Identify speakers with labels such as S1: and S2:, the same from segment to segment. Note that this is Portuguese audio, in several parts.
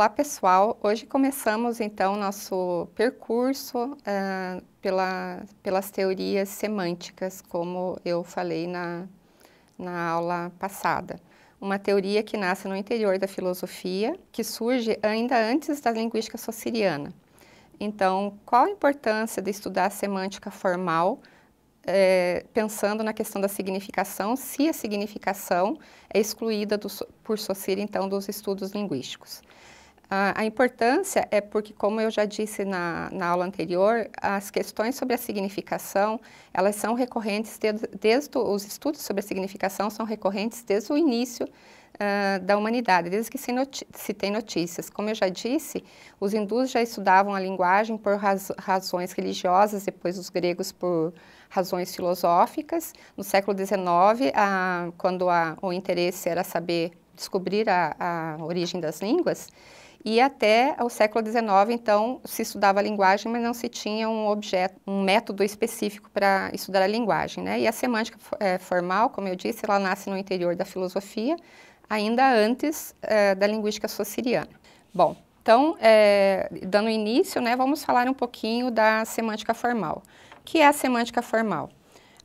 S1: Olá pessoal, hoje começamos então nosso percurso uh, pela, pelas teorias semânticas, como eu falei na, na aula passada. Uma teoria que nasce no interior da filosofia, que surge ainda antes da linguística sociriana. Então, qual a importância de estudar a semântica formal é, pensando na questão da significação, se a significação é excluída do, por Saussure, então, dos estudos linguísticos. A, importância é porque, como eu já disse na, na aula anterior, as questões sobre a significação, elas são recorrentes desde, desde os estudos sobre a significação são recorrentes desde o início uh, da humanidade, desde que se, se, tem notícias. Como eu já disse, os hindus já estudavam a linguagem por raz razões religiosas, depois os gregos por razões filosóficas. No século XIX, a, quando a, o interesse era saber descobrir a, a origem das línguas, e até o século XIX, então, se estudava a linguagem, mas não se tinha um objeto, um método específico para estudar a linguagem, né? E a semântica é, formal, como eu disse, ela nasce no interior da filosofia, ainda antes é, da linguística sociriana. Bom, então, é, dando início, né, vamos falar um pouquinho da semântica formal. O que é a semântica formal?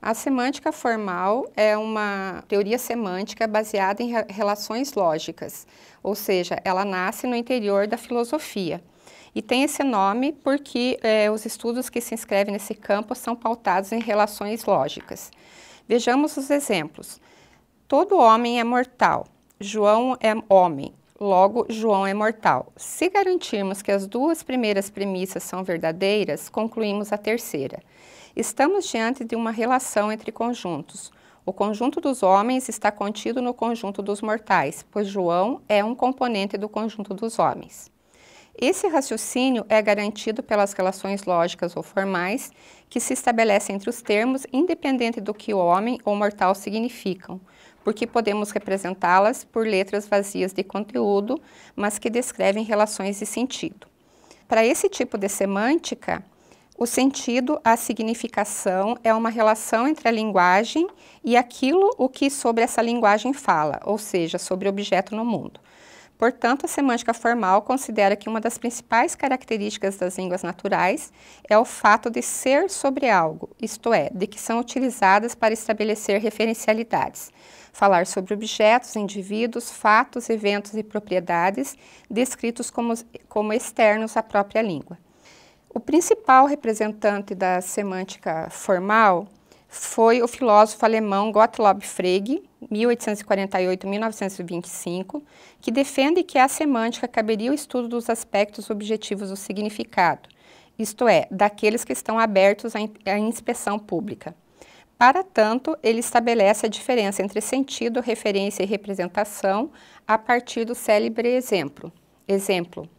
S1: A semântica formal é uma teoria semântica baseada em relações lógicas, ou seja, ela nasce no interior da filosofia. E tem esse nome porque é, os estudos que se inscrevem nesse campo são pautados em relações lógicas. Vejamos os exemplos. Todo homem é mortal. João é homem. Logo, João é mortal. Se garantirmos que as duas primeiras premissas são verdadeiras, concluímos a terceira. Estamos diante de uma relação entre conjuntos. O conjunto dos homens está contido no conjunto dos mortais, pois João é um componente do conjunto dos homens. Esse raciocínio é garantido pelas relações lógicas ou formais que se estabelecem entre os termos, independente do que homem ou mortal significam, porque podemos representá-las por letras vazias de conteúdo, mas que descrevem relações de sentido. Para esse tipo de semântica, o sentido, a significação, é uma relação entre a linguagem e aquilo o que sobre essa linguagem fala, ou seja, sobre objeto no mundo. Portanto, a semântica formal considera que uma das principais características das línguas naturais é o fato de ser sobre algo, isto é, de que são utilizadas para estabelecer referencialidades, falar sobre objetos, indivíduos, fatos, eventos e propriedades descritos como, como externos à própria língua. O principal representante da semântica formal foi o filósofo alemão Gottlob Frege, 1848-1925, que defende que à semântica caberia o estudo dos aspectos objetivos do significado, isto é, daqueles que estão abertos à inspeção pública. Para tanto, ele estabelece a diferença entre sentido, referência e representação a partir do célebre exemplo. Exemplo,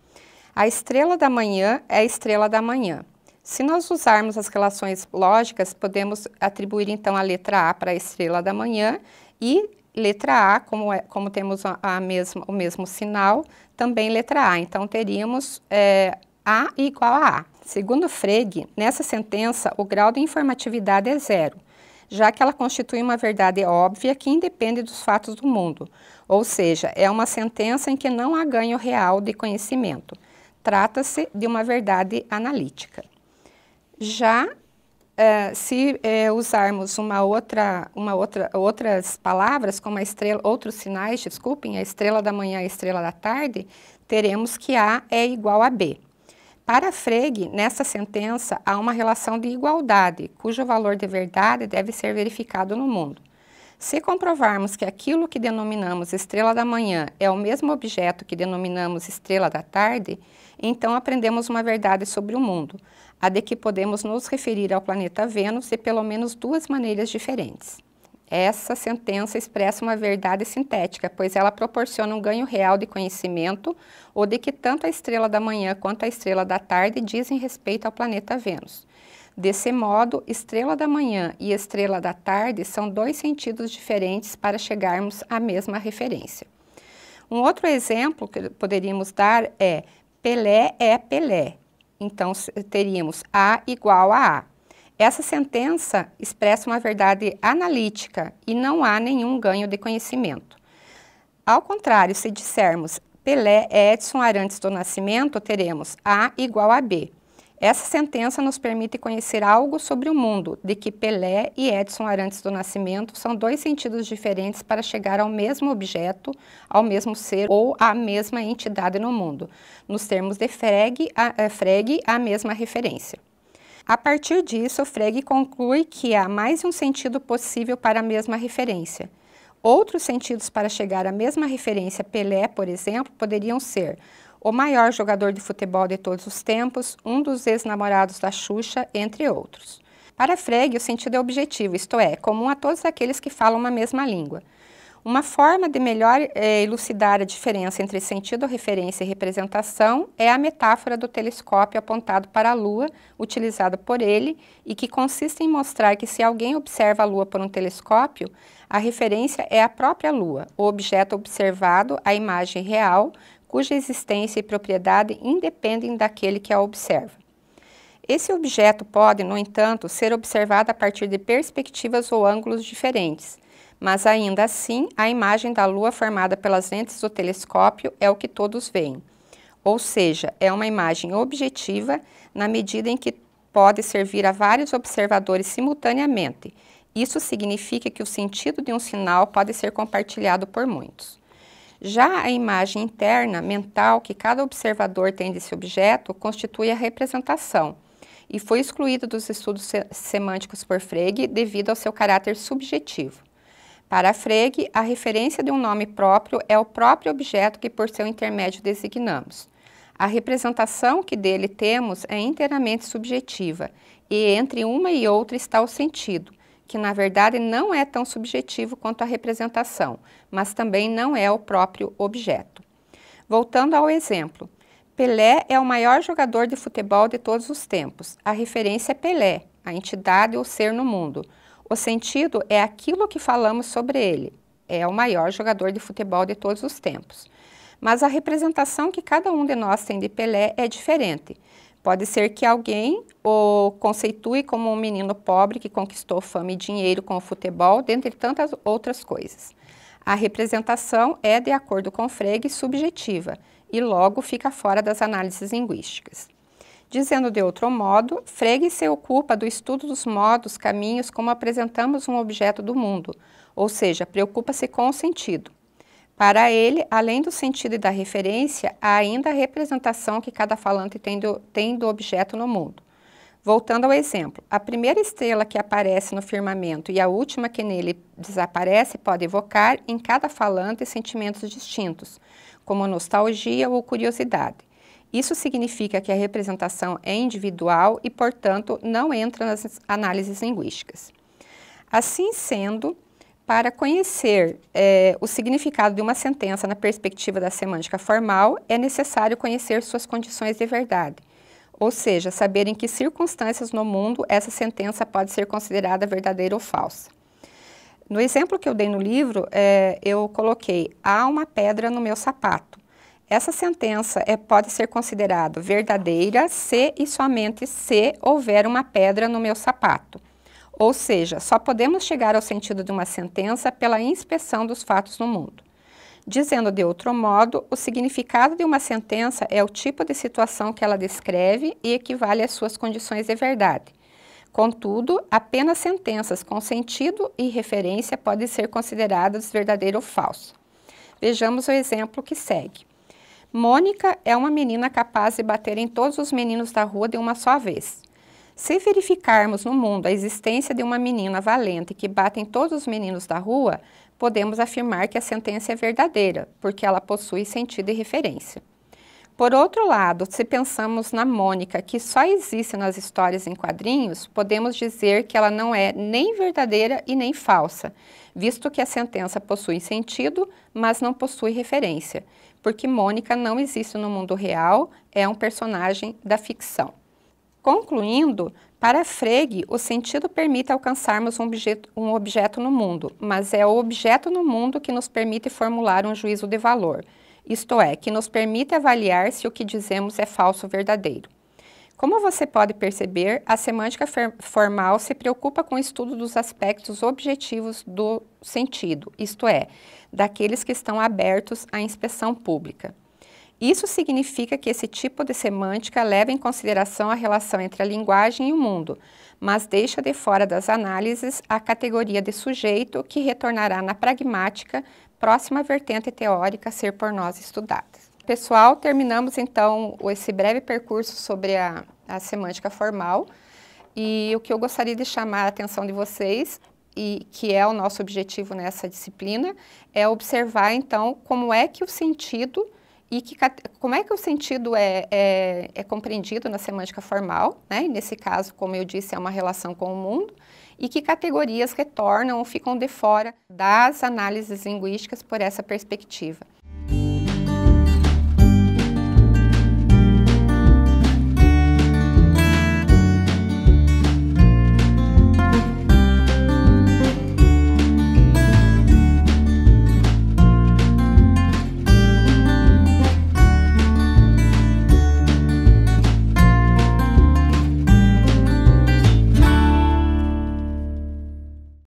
S1: a estrela da manhã é a estrela da manhã. Se nós usarmos as relações lógicas, podemos atribuir então a letra A para a estrela da manhã e letra A, como, é, como temos a, mesma, o mesmo sinal, também letra A. Então teríamos é, A igual a A. Segundo Frege, nessa sentença o grau de informatividade é zero, já que ela constitui uma verdade óbvia que independe dos fatos do mundo, ou seja, é uma sentença em que não há ganho real de conhecimento trata-se de uma verdade analítica. Já Uh, se uh, usarmos uma outra, uma outra, outras palavras, como a estrela, outros sinais, desculpem, a estrela da manhã e a estrela da tarde, teremos que A é igual a B. Para Frege, nessa sentença, há uma relação de igualdade, cujo valor de verdade deve ser verificado no mundo. Se comprovarmos que aquilo que denominamos estrela da manhã é o mesmo objeto que denominamos estrela da tarde, então aprendemos uma verdade sobre o mundo, a de que podemos nos referir ao planeta Vênus de pelo menos duas maneiras diferentes. Essa sentença expressa uma verdade sintética, pois ela proporciona um ganho real de conhecimento, ou de que tanto a estrela da manhã quanto a estrela da tarde dizem respeito ao planeta Vênus. Desse modo, estrela da manhã e estrela da tarde são dois sentidos diferentes para chegarmos à mesma referência. Um outro exemplo que poderíamos dar é Pelé é Pelé. Então, teríamos A igual a A. Essa sentença expressa uma verdade analítica e não há nenhum ganho de conhecimento. Ao contrário, se dissermos Pelé é Edson Arantes do Nascimento, teremos A igual a B. Essa sentença nos permite conhecer algo sobre o mundo, de que Pelé e Edson Arantes do Nascimento são dois sentidos diferentes para chegar ao mesmo objeto, ao mesmo ser ou à mesma entidade no mundo. Nos termos de Frege, a, eh, Frege, a mesma referência. A partir disso, Frege conclui que há mais um sentido possível para a mesma referência. Outros sentidos para chegar à mesma referência Pelé, por exemplo, poderiam ser o maior jogador de futebol de todos os tempos, um dos ex-namorados da Xuxa, entre outros. Para Frege, o sentido é objetivo, isto é, comum a todos aqueles que falam uma mesma língua. Uma forma de melhor é, elucidar a diferença entre sentido, referência e representação é a metáfora do telescópio apontado para a Lua, utilizado por ele, e que consiste em mostrar que se alguém observa a Lua por um telescópio, a referência é a própria Lua, o objeto observado, a imagem real, cuja existência e propriedade independem daquele que a observa. Esse objeto pode, no entanto, ser observado a partir de perspectivas ou ângulos diferentes, mas ainda assim a imagem da Lua formada pelas lentes do telescópio é o que todos veem. Ou seja, é uma imagem objetiva na medida em que pode servir a vários observadores simultaneamente. Isso significa que o sentido de um sinal pode ser compartilhado por muitos. Já a imagem interna, mental, que cada observador tem desse objeto, constitui a representação e foi excluído dos estudos semânticos por Frege devido ao seu caráter subjetivo. Para Frege, a referência de um nome próprio é o próprio objeto que por seu intermédio designamos. A representação que dele temos é inteiramente subjetiva e entre uma e outra está o sentido, que na verdade não é tão subjetivo quanto a representação, mas também não é o próprio objeto. Voltando ao exemplo, Pelé é o maior jogador de futebol de todos os tempos. A referência é Pelé, a entidade ou ser no mundo. O sentido é aquilo que falamos sobre ele. É o maior jogador de futebol de todos os tempos. Mas a representação que cada um de nós tem de Pelé é diferente. Pode ser que alguém o conceitue como um menino pobre que conquistou fama e dinheiro com o futebol, dentre tantas outras coisas. A representação é, de acordo com Frege, subjetiva e logo fica fora das análises linguísticas. Dizendo de outro modo, Frege se ocupa do estudo dos modos, caminhos como apresentamos um objeto do mundo, ou seja, preocupa-se com o sentido, para ele, além do sentido e da referência, há ainda a representação que cada falante tem do, tem do objeto no mundo. Voltando ao exemplo, a primeira estrela que aparece no firmamento e a última que nele desaparece pode evocar em cada falante sentimentos distintos, como nostalgia ou curiosidade. Isso significa que a representação é individual e, portanto, não entra nas análises linguísticas. Assim sendo, para conhecer é, o significado de uma sentença na perspectiva da semântica formal, é necessário conhecer suas condições de verdade, ou seja, saber em que circunstâncias no mundo essa sentença pode ser considerada verdadeira ou falsa. No exemplo que eu dei no livro, é, eu coloquei: há uma pedra no meu sapato. Essa sentença é, pode ser considerada verdadeira se e somente se houver uma pedra no meu sapato. Ou seja, só podemos chegar ao sentido de uma sentença pela inspeção dos fatos no mundo. Dizendo de outro modo, o significado de uma sentença é o tipo de situação que ela descreve e equivale às suas condições de verdade. Contudo, apenas sentenças com sentido e referência podem ser consideradas verdadeiro ou falso. Vejamos o exemplo que segue. Mônica é uma menina capaz de bater em todos os meninos da rua de uma só vez. Se verificarmos no mundo a existência de uma menina valente que bate em todos os meninos da rua, podemos afirmar que a sentença é verdadeira, porque ela possui sentido e referência. Por outro lado, se pensamos na Mônica, que só existe nas histórias em quadrinhos, podemos dizer que ela não é nem verdadeira e nem falsa, visto que a sentença possui sentido, mas não possui referência, porque Mônica não existe no mundo real, é um personagem da ficção. Concluindo, para Frege, o sentido permite alcançarmos um objeto, um objeto no mundo, mas é o objeto no mundo que nos permite formular um juízo de valor, isto é, que nos permite avaliar se o que dizemos é falso ou verdadeiro. Como você pode perceber, a semântica formal se preocupa com o estudo dos aspectos objetivos do sentido, isto é, daqueles que estão abertos à inspeção pública. Isso significa que esse tipo de semântica leva em consideração a relação entre a linguagem e o mundo, mas deixa de fora das análises a categoria de sujeito que retornará na pragmática, próxima vertente teórica a ser por nós estudada. Pessoal, terminamos então esse breve percurso sobre a, a semântica formal e o que eu gostaria de chamar a atenção de vocês e que é o nosso objetivo nessa disciplina é observar então como é que o sentido e que, como é que o sentido é, é, é compreendido na semântica formal, né? E nesse caso, como eu disse, é uma relação com o mundo, e que categorias retornam ou ficam de fora das análises linguísticas por essa perspectiva.